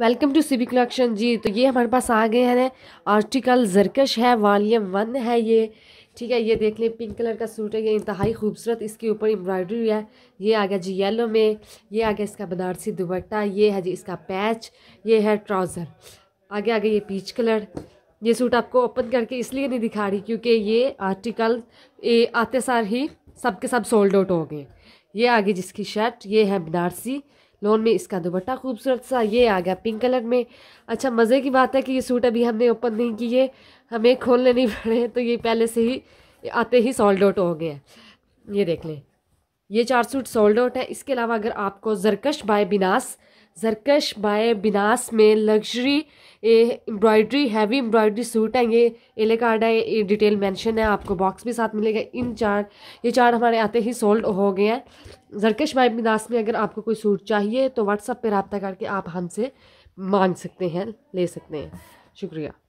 welcome to civic collection जी तो ये हमारे पास आ गए हैं आर्टिकल जरकश है वॉल्यूम वन है ये ठीक है ये देख लें पिंक कलर का सूट है ये इंतहाई खूबसूरत इसके ऊपर एम्ब्रॉयडरी है ये आ गया जी येलो में ये आ गया इसका बनारसी दुबट्टा ये है जी इसका पैच ये है ट्राउज़र आगे आ गया ये पीच कलर ये सूट आपको ओपन करके इसलिए नहीं दिखा रही क्योंकि ये आर्टिकल ए आते सार ही सब के सब सोल्ड आउट हो गए ये आगे जिसकी शर्ट ये है बनारसी लोन में इसका दोपट्टा खूबसूरत सा ये आ गया पिंक कलर में अच्छा मज़े की बात है कि ये सूट अभी हमने ओपन नहीं किए हमें खोलने नहीं पड़े तो ये पहले से ही आते ही सॉल्ड आउट हो गए हैं ये देख लें ये चार सूट सोल्ड आउट है इसके अलावा अगर आपको जरकश बाय बिनास जरकश बाय बिनास में luxury embroidery heavy embroidery suit हैं ये एले कार्ड है ये डिटेल मेंशन है आपको बॉक्स भी साथ मिलेगा इन चार ये चार हमारे आते ही सोल्ड हो गए हैं जरकश बाय बिनास में अगर आपको कोई सूट चाहिए तो व्हाट्सअप पर रबता करके आप हमसे मांग सकते हैं ले सकते हैं शुक्रिया